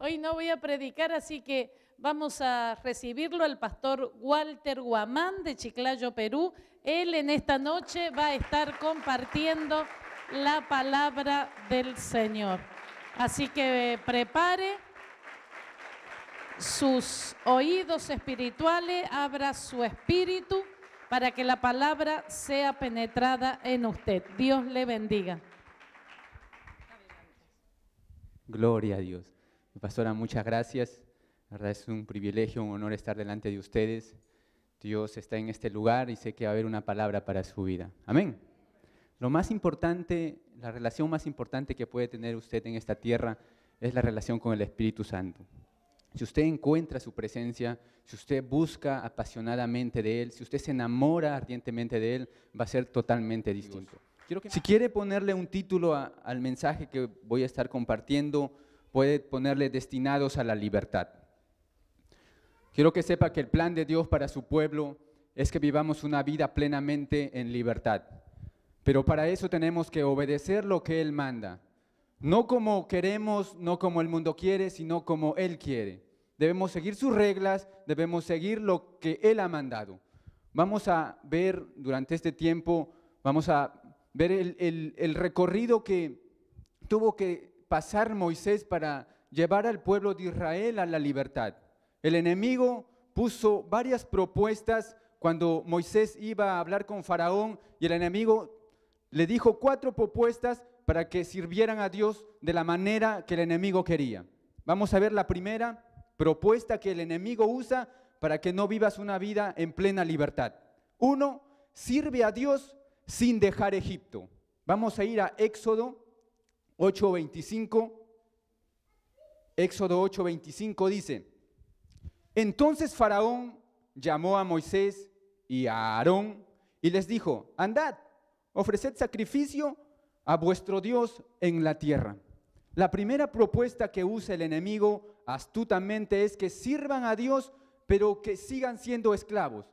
Hoy no voy a predicar, así que vamos a recibirlo al pastor Walter Guamán de Chiclayo, Perú. Él en esta noche va a estar compartiendo la palabra del Señor. Así que prepare sus oídos espirituales, abra su espíritu para que la palabra sea penetrada en usted. Dios le bendiga. Gloria a Dios. Pastora, muchas gracias. La verdad es un privilegio, un honor estar delante de ustedes. Dios está en este lugar y sé que va a haber una palabra para su vida. Amén. Lo más importante, la relación más importante que puede tener usted en esta tierra es la relación con el Espíritu Santo. Si usted encuentra su presencia, si usted busca apasionadamente de Él, si usted se enamora ardientemente de Él, va a ser totalmente distinto. si quiere ponerle un título al mensaje que voy a estar compartiendo, puede ponerle destinados a la libertad. Quiero que sepa que el plan de Dios para su pueblo es que vivamos una vida plenamente en libertad. Pero para eso tenemos que obedecer lo que Él manda. No como queremos, no como el mundo quiere, sino como Él quiere. Debemos seguir sus reglas, debemos seguir lo que Él ha mandado. Vamos a ver durante este tiempo, vamos a ver el, el recorrido que tuvo que pasar Moisés para llevar al pueblo de Israel a la libertad. El enemigo puso varias propuestas cuando Moisés iba a hablar con Faraón y el enemigo le dijo cuatro propuestas para que sirvieran a Dios de la manera que el enemigo quería. Vamos a ver la primera propuesta que el enemigo usa para que no vivas una vida en plena libertad. Uno, sirve a Dios sin dejar Egipto. Vamos a ir a Éxodo 8.25, Éxodo 8.25 dice, entonces Faraón llamó a Moisés y a Aarón y les dijo, andad, ofreced sacrificio a vuestro Dios en la tierra. La primera propuesta que usa el enemigo astutamente es que sirvan a Dios, pero que sigan siendo esclavos.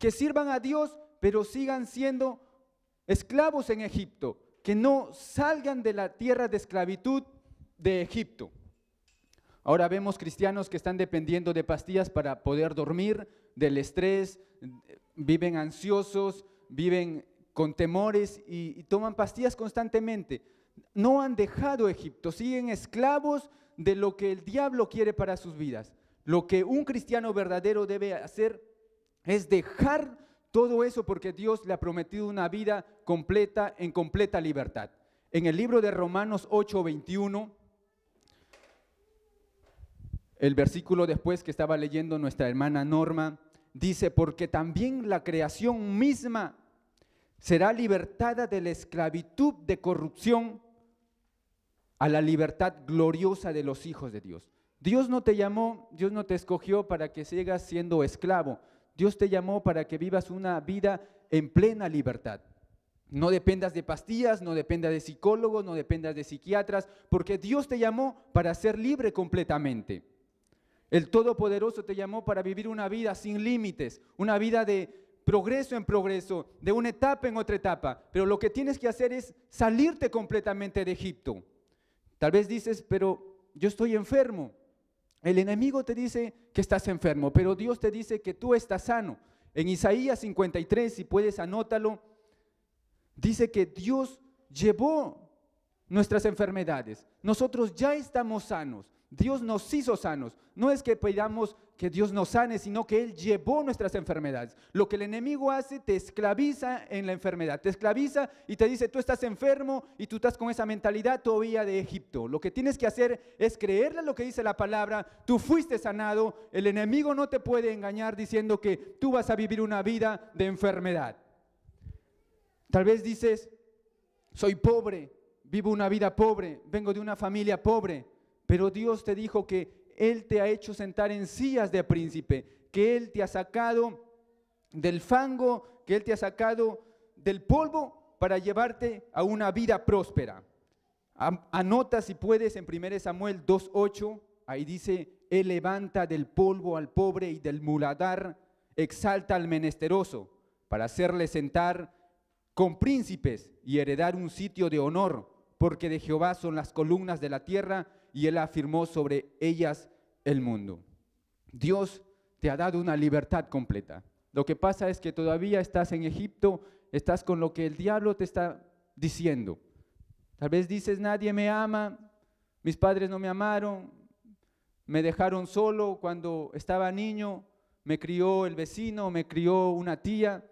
Que sirvan a Dios, pero sigan siendo esclavos en Egipto no salgan de la tierra de esclavitud de Egipto. Ahora vemos cristianos que están dependiendo de pastillas para poder dormir, del estrés, viven ansiosos, viven con temores y, toman pastillas constantemente. No han dejado Egipto, siguen esclavos de lo que el diablo quiere para sus vidas. Lo que un cristiano verdadero debe hacer es dejar todo eso porque Dios le ha prometido una vida completa, en completa libertad. En el libro de Romanos 21, el versículo después que estaba leyendo nuestra hermana Norma, dice, porque también la creación misma será libertada de la esclavitud de corrupción a la libertad gloriosa de los hijos de Dios. Dios no te llamó, Dios no te escogió para que sigas siendo esclavo, Dios te llamó para que vivas una vida en plena libertad. No dependas de pastillas, no dependas de psicólogos, no dependas de psiquiatras, porque Dios te llamó para ser libre completamente. El Todopoderoso te llamó para vivir una vida sin límites, una vida de progreso en progreso, de una etapa en otra etapa. Pero lo que tienes que hacer es salirte completamente de Egipto. Tal vez dices, pero yo estoy enfermo. El enemigo te dice que estás enfermo, pero Dios te dice que tú estás sano. En Isaías 53, si puedes anótalo, dice que Dios llevó nuestras enfermedades. Nosotros ya estamos sanos. Dios nos hizo sanos. No es que pidamos que Dios nos sane, sino que Él llevó nuestras enfermedades. Lo que el enemigo hace te esclaviza en la enfermedad, te esclaviza y te dice, tú estás enfermo y tú estás con esa mentalidad todavía de Egipto. Lo que tienes que hacer es creerle lo que dice la palabra, tú fuiste sanado, el enemigo no te puede engañar diciendo que tú vas a vivir una vida de enfermedad. Tal vez dices, soy pobre, vivo una vida pobre, vengo de una familia pobre, pero Dios te dijo que Él te ha hecho sentar en sillas de príncipe, que Él te ha sacado del fango, que Él te ha sacado del polvo para llevarte a una vida próspera. Anota si puedes en 1 Samuel 2.8, ahí dice, Él levanta del polvo al pobre y del muladar, exalta al menesteroso, para hacerle sentar con príncipes y heredar un sitio de honor, porque de Jehová son las columnas de la tierra y Él afirmó sobre ellas el mundo. Dios te ha dado una libertad completa. Lo que pasa es que todavía estás en Egipto, estás con lo que el diablo te está diciendo. Tal vez dices, nadie me ama, mis padres no me amaron, me dejaron solo cuando estaba niño, me crió el vecino, me crió una tía.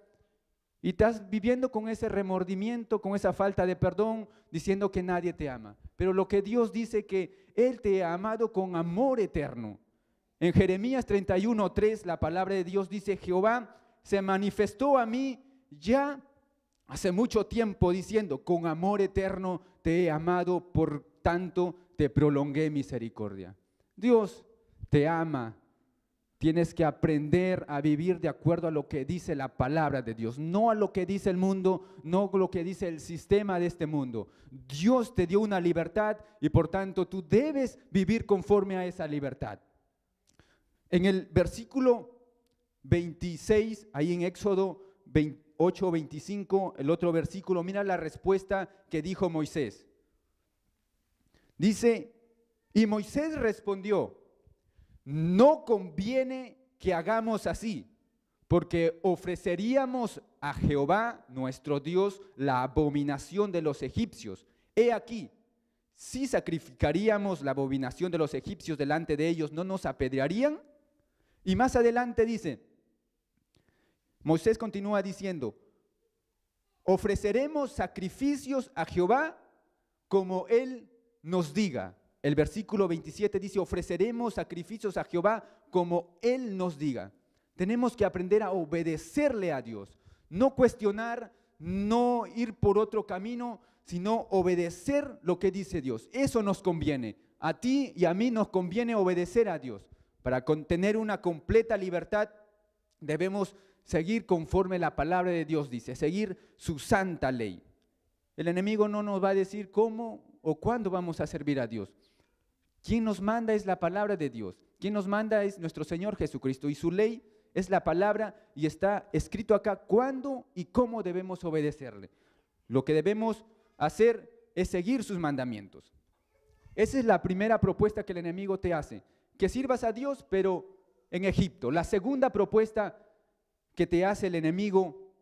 Y estás viviendo con ese remordimiento, con esa falta de perdón, diciendo que nadie te ama. Pero lo que Dios dice que él te ha amado con amor eterno. En Jeremías 31, 3, la palabra de Dios dice, Jehová se manifestó a mí ya hace mucho tiempo diciendo, con amor eterno te he amado, por tanto te prolongué misericordia. Dios te ama Tienes que aprender a vivir de acuerdo a lo que dice la palabra de Dios, no a lo que dice el mundo, no a lo que dice el sistema de este mundo. Dios te dio una libertad y por tanto tú debes vivir conforme a esa libertad. En el versículo 26, ahí en Éxodo 8, 25, el otro versículo, mira la respuesta que dijo Moisés. Dice, y Moisés respondió, no conviene que hagamos así, porque ofreceríamos a Jehová nuestro Dios la abominación de los egipcios. He aquí, si sacrificaríamos la abominación de los egipcios delante de ellos, ¿no nos apedrearían? Y más adelante dice, Moisés continúa diciendo, ofreceremos sacrificios a Jehová como Él nos diga el versículo 27 dice, ofreceremos sacrificios a Jehová como Él nos diga. Tenemos que aprender a obedecerle a Dios, no cuestionar, no ir por otro camino, sino obedecer lo que dice Dios. Eso nos conviene. A ti y a mí nos conviene obedecer a Dios. Para tener una completa libertad debemos seguir conforme la palabra de Dios dice, seguir su santa ley. El enemigo no nos va a decir cómo o cuándo vamos a servir a Dios. Quien nos manda es la palabra de Dios. Quien nos manda es nuestro Señor Jesucristo. Y su ley es la palabra y está escrito acá cuándo y cómo debemos obedecerle. Lo que debemos hacer es seguir sus mandamientos. Esa es la primera propuesta que el enemigo te hace. Que sirvas a Dios, pero en Egipto. La segunda propuesta que te hace el enemigo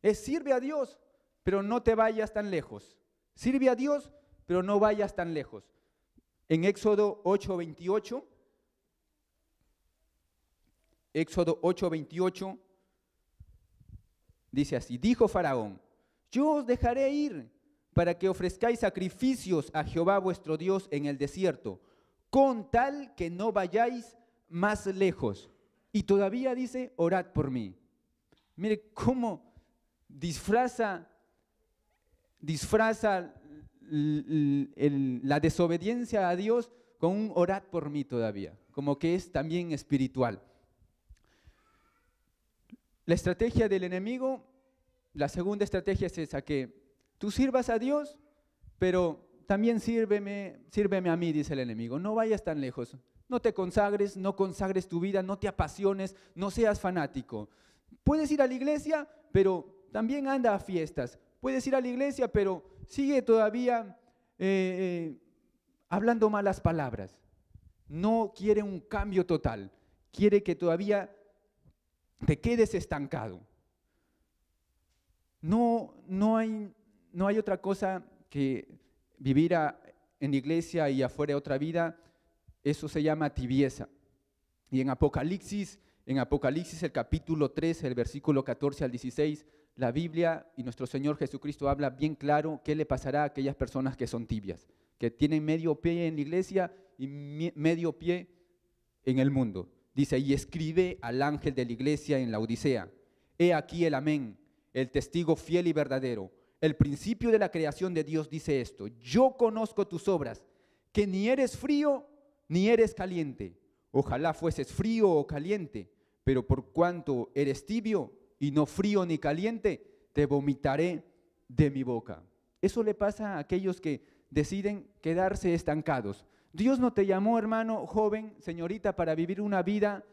es sirve a Dios, pero no te vayas tan lejos. Sirve a Dios, pero no vayas tan lejos. En Éxodo 8:28, Éxodo 8:28 dice así, dijo Faraón, yo os dejaré ir para que ofrezcáis sacrificios a Jehová vuestro Dios en el desierto, con tal que no vayáis más lejos. Y todavía dice, orad por mí. Mire cómo disfraza, disfraza la desobediencia a Dios con un orad por mí todavía, como que es también espiritual. La estrategia del enemigo, la segunda estrategia es esa, que tú sirvas a Dios, pero también sírveme, sírveme a mí, dice el enemigo, no vayas tan lejos, no te consagres, no consagres tu vida, no te apasiones, no seas fanático. Puedes ir a la iglesia, pero también anda a fiestas. Puedes ir a la iglesia, pero sigue todavía eh, eh, hablando malas palabras. No quiere un cambio total. Quiere que todavía te quedes estancado. No, hay, otra cosa que vivir en iglesia y afuera otra vida. Eso se llama tibieza. Y en Apocalipsis, en Apocalipsis el capítulo 3, el versículo 14 al 16, la Biblia y nuestro Señor Jesucristo habla bien claro qué le pasará a aquellas personas que son tibias, que tienen medio pie en la iglesia y medio pie en el mundo. Dice, y escribe al ángel de la iglesia en la Odisea, he aquí el amén, el testigo fiel y verdadero. El principio de la creación de Dios dice esto, yo conozco tus obras, que ni eres frío ni eres caliente. Ojalá fueses frío o caliente, pero por cuanto eres tibio, y no frío ni caliente, te vomitaré de mi boca. Eso le pasa a aquellos que deciden quedarse estancados. Dios no te llamó, hermano, joven, señorita, para vivir una vida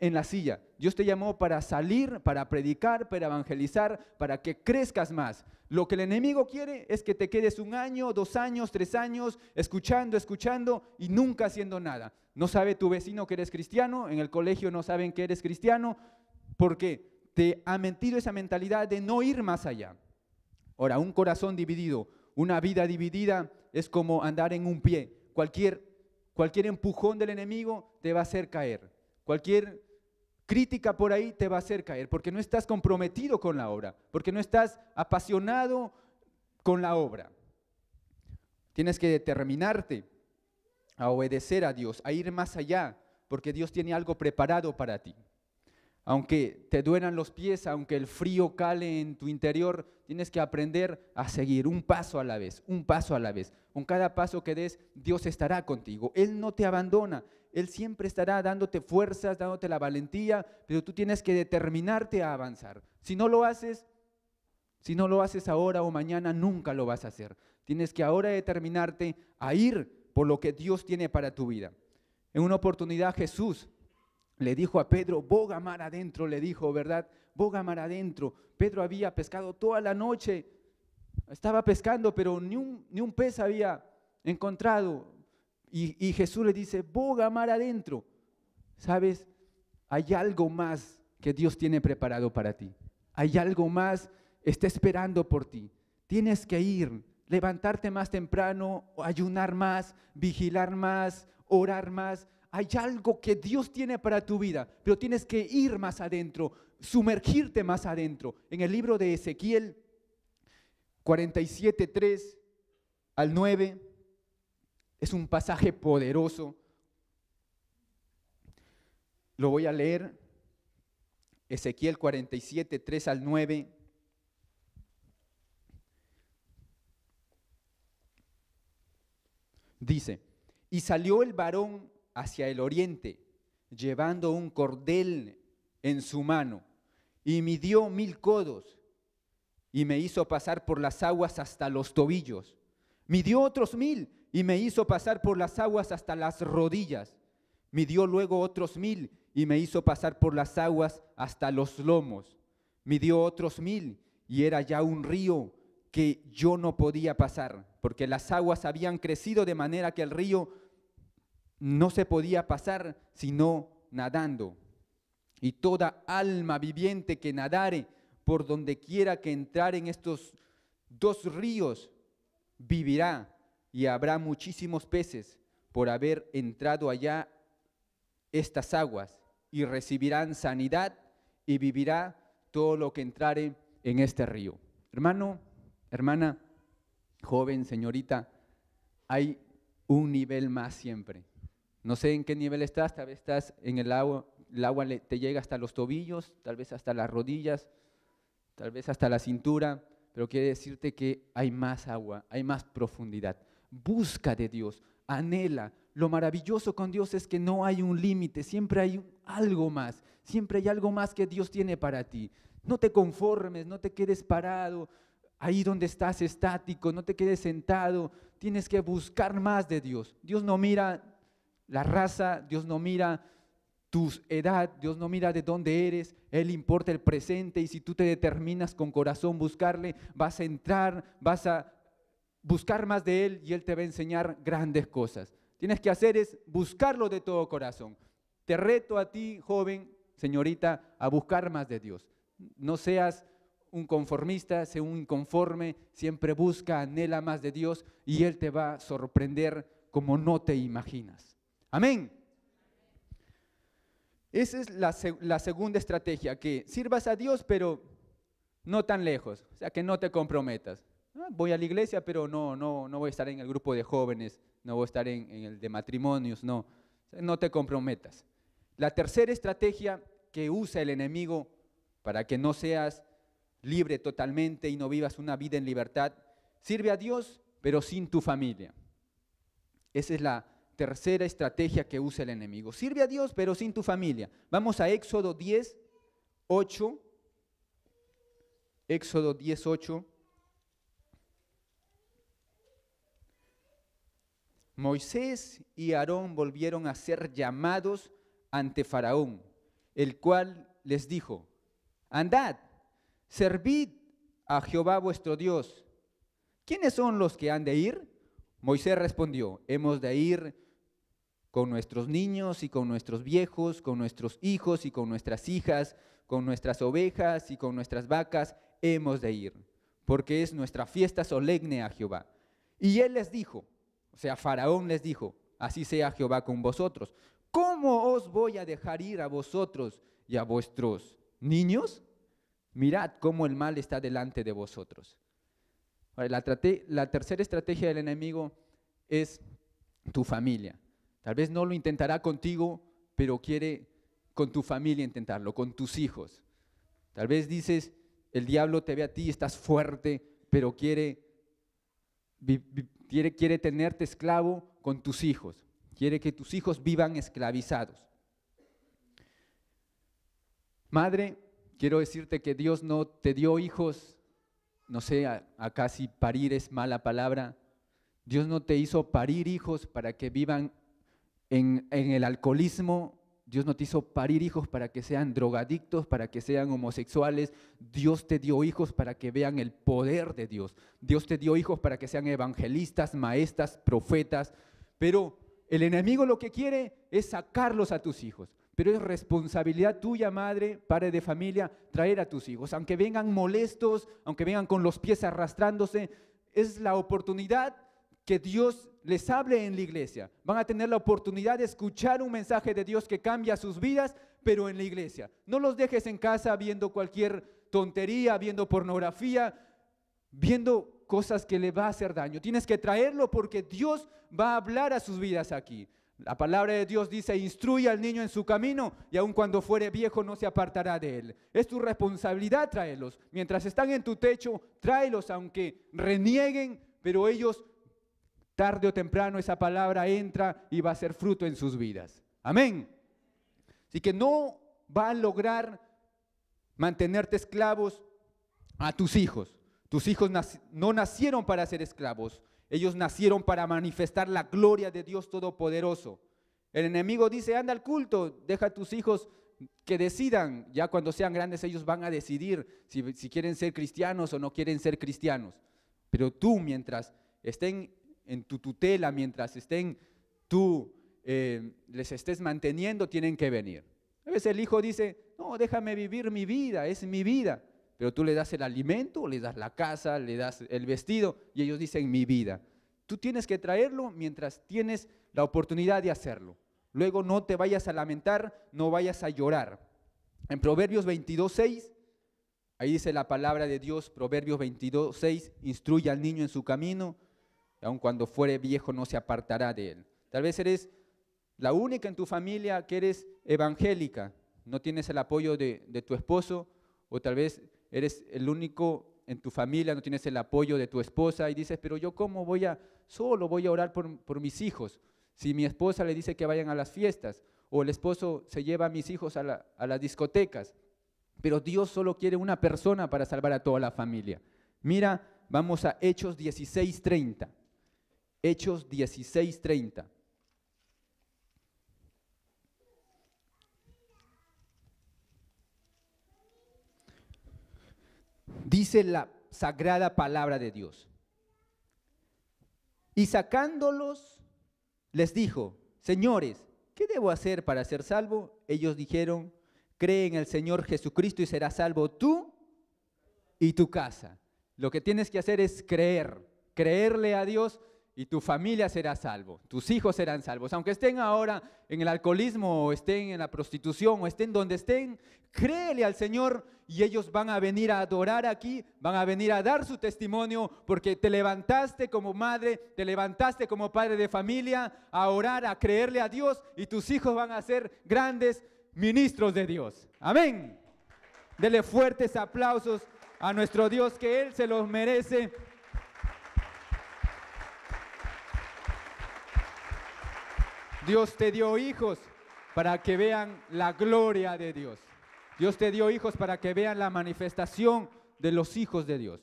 en la silla. Dios te llamó para salir, para predicar, para evangelizar, para que crezcas más. Lo que el enemigo quiere es que te quedes un año, dos años, tres años, escuchando, escuchando y nunca haciendo nada. No sabe tu vecino que eres cristiano, en el colegio no saben que eres cristiano. ¿Por qué? te ha mentido esa mentalidad de no ir más allá. Ahora, un corazón dividido, una vida dividida es como andar en un pie. Cualquier, cualquier empujón del enemigo te va a hacer caer. Cualquier crítica por ahí te va a hacer caer, porque no estás comprometido con la obra, porque no estás apasionado con la obra. Tienes que determinarte a obedecer a Dios, a ir más allá, porque Dios tiene algo preparado para ti aunque te duelan los pies, aunque el frío cale en tu interior, tienes que aprender a seguir un paso a la vez, un paso a la vez. Con cada paso que des, Dios estará contigo. Él no te abandona, Él siempre estará dándote fuerzas, dándote la valentía, pero tú tienes que determinarte a avanzar. Si no lo haces, si no lo haces ahora o mañana, nunca lo vas a hacer. Tienes que ahora determinarte a ir por lo que Dios tiene para tu vida. En una oportunidad Jesús le dijo a Pedro, boga mar adentro, le dijo, ¿verdad? Boga mar adentro. Pedro había pescado toda la noche, estaba pescando, pero ni un, pez había encontrado. Y, y Jesús le dice, boga mar adentro. ¿Sabes? Hay algo más que Dios tiene preparado para ti. Hay algo más, está esperando por ti. Tienes que ir, levantarte más temprano, ayunar más, vigilar más, orar más, hay algo que Dios tiene para tu vida, pero tienes que ir más adentro, sumergirte más adentro. En el libro de Ezequiel 47, 3 al 9, es un pasaje poderoso. Lo voy a leer. Ezequiel 47.3 al 9. Dice, y salió el varón hacia el oriente, llevando un cordel en su mano, y midió mil codos, y me hizo pasar por las aguas hasta los tobillos. Midió otros mil, y me hizo pasar por las aguas hasta las rodillas. Midió luego otros mil, y me hizo pasar por las aguas hasta los lomos. Midió otros mil, y era ya un río que yo no podía pasar, porque las aguas habían crecido de manera que el río no se podía pasar sino nadando. Y toda alma viviente que nadare por donde quiera que entrar en estos dos ríos, vivirá y habrá muchísimos peces por haber entrado allá estas aguas y recibirán sanidad y vivirá todo lo que entrare en este río. Hermano, hermana, joven, señorita, hay un nivel más siempre. No sé en qué nivel estás, tal vez estás en el agua, el agua te llega hasta los tobillos, tal vez hasta las rodillas, tal vez hasta la cintura, pero quiere decirte que hay más agua, hay más profundidad. Busca de Dios, anhela. Lo maravilloso con Dios es que no hay un límite, siempre hay algo más, siempre hay algo más que Dios tiene para ti. No te conformes, no te quedes parado ahí donde estás estático, no te quedes sentado, tienes que buscar más de Dios. Dios no mira la raza, Dios no mira tu edad, Dios no mira de dónde eres, Él importa el presente y si tú te determinas con corazón buscarle, vas a entrar, vas a buscar más de Él y Él te va a enseñar grandes cosas. Tienes que hacer es buscarlo de todo corazón. Te reto a ti, joven, señorita, a buscar más de Dios. No seas un conformista, sea un inconforme, siempre busca, anhela más de Dios y Él te va a sorprender como no te imaginas. Amén. Esa es la, segunda estrategia, que sirvas a Dios, pero no tan lejos, o sea, que no te comprometas. Ah, voy a la iglesia, pero no, no, no voy a estar en el grupo de jóvenes, no voy a estar en, el de matrimonios, no, no te comprometas. La tercera estrategia que usa el enemigo para que no seas libre totalmente y no vivas una vida en libertad, sirve a Dios, pero sin tu familia. Esa es la tercera estrategia que usa el enemigo. Sirve a Dios, pero sin tu familia. Vamos a Éxodo 10, 8. Éxodo 10, 8. Moisés y Aarón volvieron a ser llamados ante Faraón, el cual les dijo, andad, servid a Jehová vuestro Dios. ¿Quiénes son los que han de ir? Moisés respondió, hemos de ir con nuestros niños y con nuestros viejos, con nuestros hijos y con nuestras hijas, con nuestras ovejas y con nuestras vacas, hemos de ir, porque es nuestra fiesta solemne a Jehová. Y él les dijo, o sea, Faraón les dijo, así sea Jehová con vosotros, ¿cómo os voy a dejar ir a vosotros y a vuestros niños? Mirad cómo el mal está delante de vosotros. la tercera estrategia del enemigo es tu familia Tal vez no lo intentará contigo, pero quiere con tu familia intentarlo, con tus hijos. Tal vez dices, el diablo te ve a ti, estás fuerte, pero quiere, quiere, quiere tenerte esclavo con tus hijos. Quiere que tus hijos vivan esclavizados. Madre, quiero decirte que Dios no te dio hijos, no sé, acá si parir es mala palabra. Dios no te hizo parir hijos para que vivan en, el alcoholismo, Dios no te hizo parir hijos para que sean drogadictos, para que sean homosexuales. Dios te dio hijos para que vean el poder de Dios. Dios te dio hijos para que sean evangelistas, maestras, profetas. Pero el enemigo lo que quiere es sacarlos a tus hijos. Pero es responsabilidad tuya, madre, padre de familia, traer a tus hijos. Aunque vengan molestos, aunque vengan con los pies arrastrándose, es la oportunidad que Dios les hable en la iglesia. Van a tener la oportunidad de escuchar un mensaje de Dios que cambia sus vidas, pero en la iglesia. No los dejes en casa viendo cualquier tontería, viendo pornografía, viendo cosas que le va a hacer daño. Tienes que traerlo porque Dios va a hablar a sus vidas aquí. La palabra de Dios dice, instruye al niño en su camino y aun cuando fuere viejo no se apartará de él. Es tu responsabilidad traerlos. Mientras están en tu techo, tráelos aunque renieguen, pero ellos Tarde o temprano esa palabra entra y va a ser fruto en sus vidas. Amén. Así que no va a lograr mantenerte esclavos a tus hijos. Tus hijos no nacieron para ser esclavos, ellos nacieron para manifestar la gloria de Dios Todopoderoso. El enemigo dice, anda al culto, deja a tus hijos que decidan, ya cuando sean grandes ellos van a decidir si quieren ser cristianos o no quieren ser cristianos. Pero tú mientras estén en tu tutela, mientras estén tú, eh, les estés manteniendo, tienen que venir. A veces el hijo dice, no, déjame vivir mi vida, es mi vida. Pero tú le das el alimento, le das la casa, le das el vestido y ellos dicen mi vida. Tú tienes que traerlo mientras tienes la oportunidad de hacerlo. Luego no te vayas a lamentar, no vayas a llorar. En Proverbios 22.6, ahí dice la palabra de Dios, Proverbios 22.6, instruye al niño en su camino aun cuando fuere viejo no se apartará de él. Tal vez eres la única en tu familia que eres evangélica, no tienes el apoyo de, tu esposo, o tal vez eres el único en tu familia, no tienes el apoyo de tu esposa y dices, pero yo cómo voy a, solo voy a orar por, mis hijos. Si mi esposa le dice que vayan a las fiestas, o el esposo se lleva a mis hijos a, a las discotecas, pero Dios solo quiere una persona para salvar a toda la familia. Mira, vamos a Hechos 16:30. Hechos 16:30. Dice la sagrada palabra de Dios. Y sacándolos, les dijo, señores, ¿qué debo hacer para ser salvo? Ellos dijeron, cree en el Señor Jesucristo y serás salvo tú y tu casa. Lo que tienes que hacer es creer, creerle a Dios y tu familia será salvo, tus hijos serán salvos. Aunque estén ahora en el alcoholismo o estén en la prostitución o estén donde estén, créele al Señor y ellos van a venir a adorar aquí, van a venir a dar su testimonio porque te levantaste como madre, te levantaste como padre de familia a orar, a creerle a Dios y tus hijos van a ser grandes ministros de Dios. Amén. Dele fuertes aplausos a nuestro Dios que Él se los merece. Dios te dio hijos para que vean la gloria de Dios. Dios te dio hijos para que vean la manifestación de los hijos de Dios.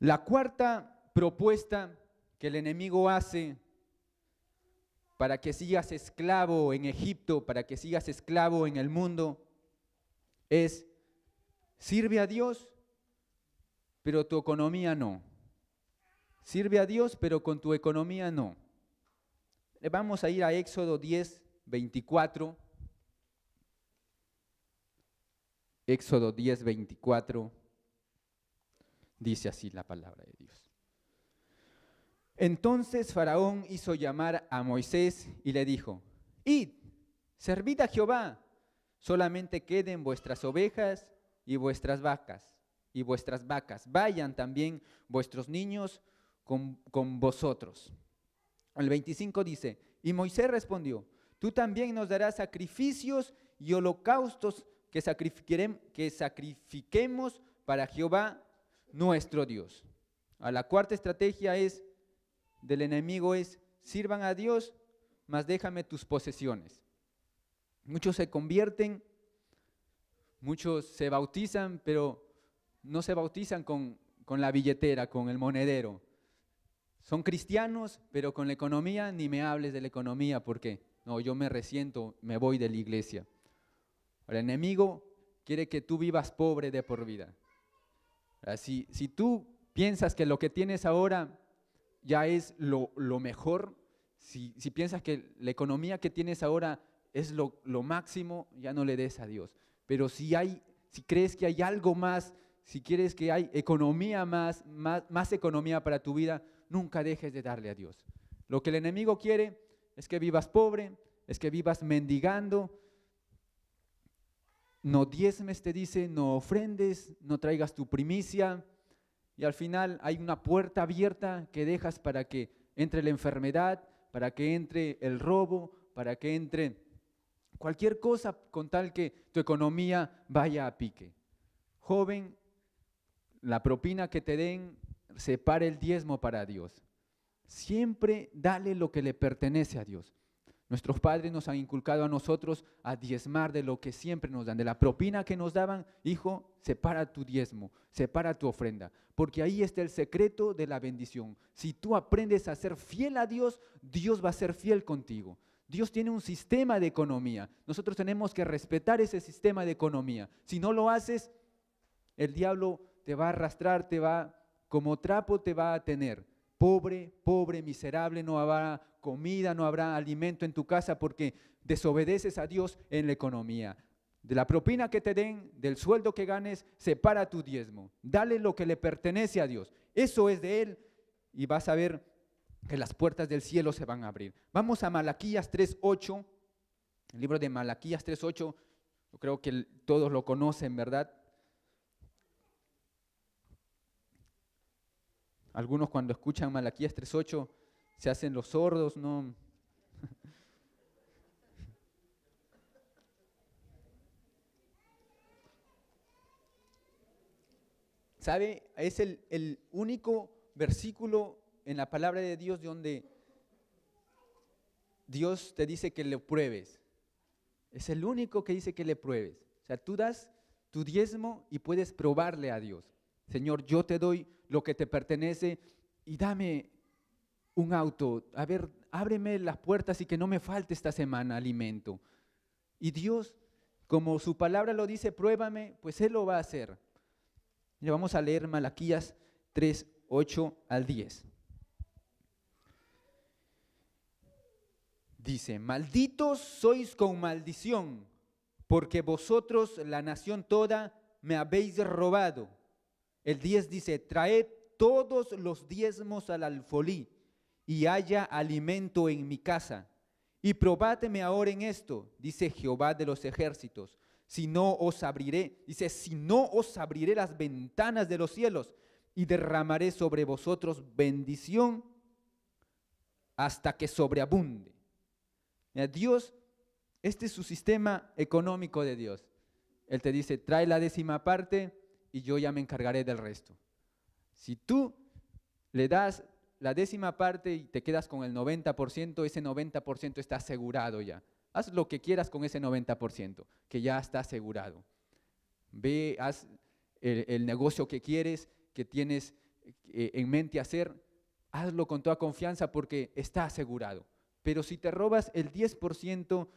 La cuarta propuesta que el enemigo hace para que sigas esclavo en Egipto, para que sigas esclavo en el mundo, es sirve a Dios, pero tu economía no. Sirve a Dios, pero con tu economía no. Eh, vamos a ir a Éxodo 10, 24. Éxodo 10, 24. Dice así la palabra de Dios. Entonces Faraón hizo llamar a Moisés y le dijo, Id, servid a Jehová, solamente queden vuestras ovejas y vuestras vacas, y vuestras vacas, vayan también vuestros niños con, con vosotros. El 25 dice, y Moisés respondió, tú también nos darás sacrificios y holocaustos que, sacrifiquemos para Jehová nuestro Dios. A la cuarta estrategia es del enemigo es sirvan a Dios, mas déjame tus posesiones. Muchos se convierten, muchos se bautizan, pero no se bautizan con la billetera, con el monedero son cristianos, pero con la economía ni me hables de la economía porque no, yo me resiento, me voy de la iglesia. El enemigo quiere que tú vivas pobre de por vida. Si, si tú piensas que lo que tienes ahora ya es lo, mejor, si, piensas que la economía que tienes ahora es lo, lo, máximo, ya no le des a Dios. Pero si, hay, si crees que hay algo más, si quieres que hay economía más, más, más economía para tu vida, nunca dejes de darle a Dios. Lo que el enemigo quiere es que vivas pobre, es que vivas mendigando. No diezmes, te dice, no ofrendes, no traigas tu primicia. Y al final hay una puerta abierta que dejas para que entre la enfermedad, para que entre el robo, para que entre cualquier cosa con tal que tu economía vaya a pique. Joven, la propina que te den separe el diezmo para Dios. Siempre dale lo que le pertenece a Dios. Nuestros padres nos han inculcado a nosotros a diezmar de lo que siempre nos dan, de la propina que nos daban. Hijo, separa tu diezmo, separa tu ofrenda, porque ahí está el secreto de la bendición. Si tú aprendes a ser fiel a Dios, Dios va a ser fiel contigo. Dios tiene un sistema de economía. Nosotros tenemos que respetar ese sistema de economía. Si no lo haces, el diablo te va a arrastrar, te va a como trapo te va a tener. Pobre, pobre, miserable, no habrá comida, no habrá alimento en tu casa porque desobedeces a Dios en la economía. De la propina que te den, del sueldo que ganes, separa tu diezmo. Dale lo que le pertenece a Dios. Eso es de Él y vas a ver que las puertas del cielo se van a abrir. Vamos a Malaquías 3.8, el libro de Malaquías 3.8, yo creo que todos lo conocen, ¿verdad? Algunos cuando escuchan Malaquías 3.8 se hacen los sordos, ¿no? ¿Sabe? Es el, único versículo en la palabra de Dios donde Dios te dice que le pruebes. Es el único que dice que le pruebes. O sea, tú das tu diezmo y puedes probarle a Dios. Señor, yo te doy lo que te pertenece y dame un auto. A ver, ábreme las puertas y que no me falte esta semana alimento. Y Dios, como su palabra lo dice, pruébame, pues Él lo va a hacer. Le vamos a leer Malaquías 3, 8 al 10. Dice, malditos sois con maldición, porque vosotros, la nación toda, me habéis robado el 10 dice, trae todos los diezmos al alfolí y haya alimento en mi casa. Y probáteme ahora en esto, dice Jehová de los ejércitos, si no os abriré, dice, si no os abriré las ventanas de los cielos y derramaré sobre vosotros bendición hasta que sobreabunde. Dios, este es su sistema económico de Dios. Él te dice, trae la décima parte, y yo ya me encargaré del resto. Si tú le das la décima parte y te quedas con el 90%, ese 90% está asegurado ya. Haz lo que quieras con ese 90%, que ya está asegurado. Ve, haz el, negocio que quieres, que tienes eh, en mente hacer, hazlo con toda confianza porque está asegurado. Pero si te robas el 10%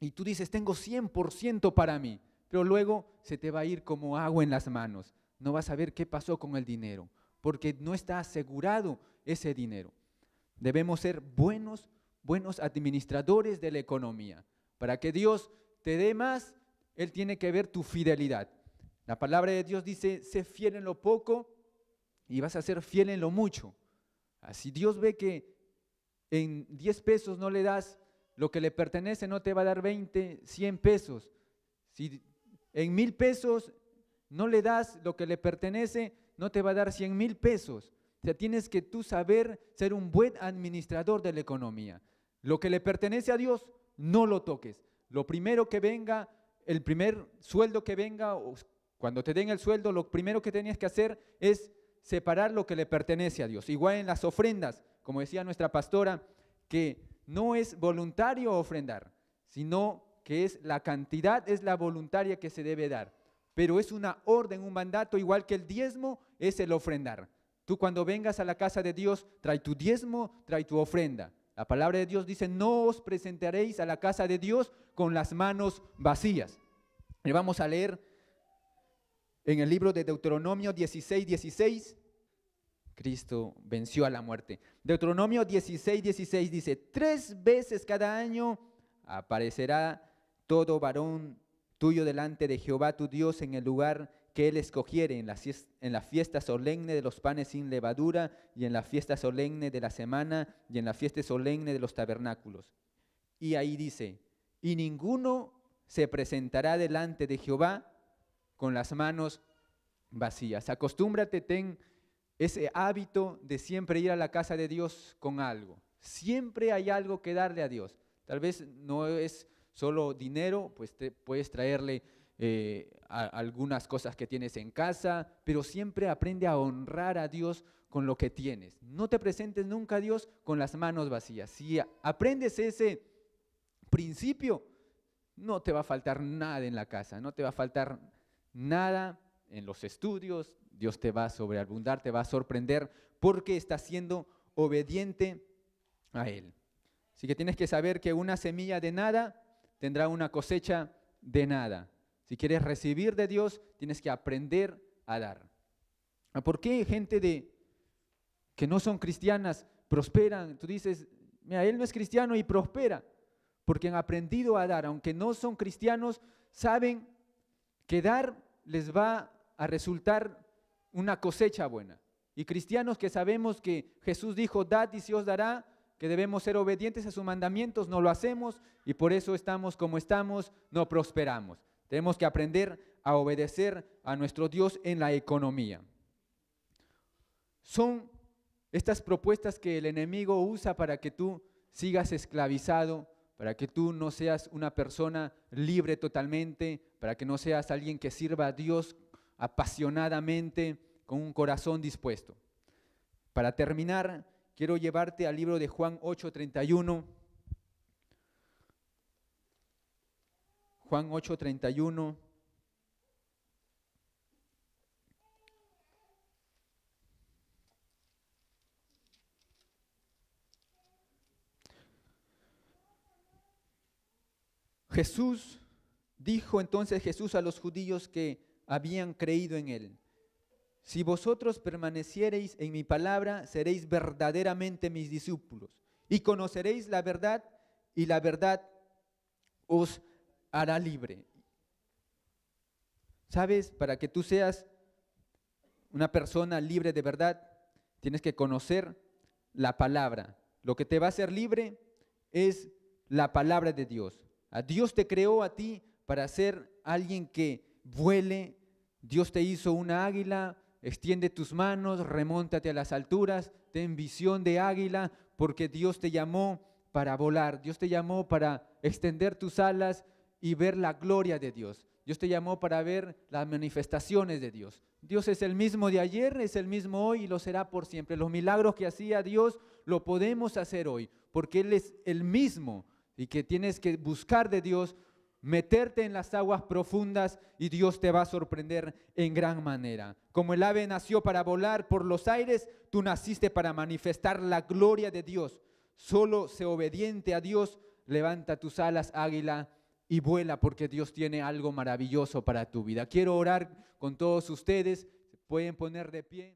y tú dices, tengo 100% para mí, pero luego se te va a ir como agua en las manos. No vas a ver qué pasó con el dinero, porque no está asegurado ese dinero. Debemos ser buenos, buenos administradores de la economía. Para que Dios te dé más, Él tiene que ver tu fidelidad. La palabra de Dios dice, sé fiel en lo poco y vas a ser fiel en lo mucho. Así Dios ve que en 10 pesos no le das lo que le pertenece, no te va a dar 20, 100 pesos. Si en mil pesos no le das lo que le pertenece, no te va a dar cien mil pesos. O tienes que tú saber ser un buen administrador de la economía. Lo que le pertenece a Dios, no lo toques. Lo primero que venga, el primer sueldo que venga, cuando te den el sueldo, lo primero que tenías que hacer es separar lo que le pertenece a Dios. Igual en las ofrendas, como decía nuestra pastora, que no es voluntario ofrendar, sino que es la cantidad, es la voluntaria que se debe dar, pero es una orden, un mandato, igual que el diezmo es el ofrendar. Tú cuando vengas a la casa de Dios, trae tu diezmo, trae tu ofrenda. La palabra de Dios dice, no os presentaréis a la casa de Dios con las manos vacías. Y vamos a leer en el libro de Deuteronomio 16, 16. Cristo venció a la muerte. Deuteronomio 16, 16 dice, tres veces cada año aparecerá todo varón tuyo delante de Jehová tu Dios en el lugar que él escogiere, en la, fiesta solemne de los panes sin levadura, y en la fiesta solemne de la semana, y en la fiesta solemne de los tabernáculos. Y ahí dice, y ninguno se presentará delante de Jehová con las manos vacías. Acostúmbrate, ten ese hábito de siempre ir a la casa de Dios con algo. Siempre hay algo que darle a Dios. Tal vez no es solo dinero, pues puedes traerle eh, algunas cosas que tienes en casa, pero siempre aprende a honrar a Dios con lo que tienes. No te presentes nunca a Dios con las manos vacías. Si aprendes ese principio, no te va a faltar nada en la casa, no te va a faltar nada en los estudios, Dios te va a sobreabundar, te va a sorprender porque estás siendo obediente a Él. Así que tienes que saber que una semilla de nada tendrá una cosecha de nada. Si quieres recibir de Dios, tienes que aprender a dar. Ah, ¿Por qué gente de que no son cristianas prosperan? Tú dices, mira, él no es cristiano y prospera, porque han aprendido a dar, aunque no son cristianos, saben que dar les va a resultar una cosecha buena. Y cristianos que sabemos que Jesús dijo, dad y se os dará, que debemos ser obedientes a sus mandamientos, no lo hacemos y por eso estamos como estamos, no prosperamos. Tenemos que aprender a obedecer a nuestro Dios en la economía. Son estas propuestas que el enemigo usa para que tú sigas esclavizado, para que tú no seas una persona libre totalmente, para que no seas alguien que sirva a Dios apasionadamente, con un corazón dispuesto. Para terminar, Quiero llevarte al libro de Juan 8:31. Juan 8:31. Jesús dijo entonces Jesús a los judíos que habían creído en él. Si vosotros permaneciereis en mi palabra, seréis verdaderamente mis discípulos y conoceréis la verdad y la verdad os hará libre. ¿Sabes? Para que tú seas una persona libre de verdad, tienes que conocer la palabra. Lo que te va a hacer libre es la palabra de Dios. A Dios te creó a ti para ser alguien que vuele. Dios te hizo una águila, extiende tus manos, remóntate a las alturas, ten visión de águila, porque Dios te llamó para volar, Dios te llamó para extender tus alas y ver la gloria de Dios. Dios te llamó para ver las manifestaciones de Dios. Dios es el mismo de ayer, es el mismo hoy y lo será por siempre. Los milagros que hacía Dios lo podemos hacer hoy, porque Él es el mismo y que tienes que buscar de Dios meterte en las aguas profundas y Dios te va a sorprender en gran manera. Como el ave nació para volar por los aires, tú naciste para manifestar la gloria de Dios. Solo se obediente a Dios, levanta tus alas, águila, y vuela porque Dios tiene algo maravilloso para tu vida. Quiero orar con todos ustedes. Pueden poner de pie.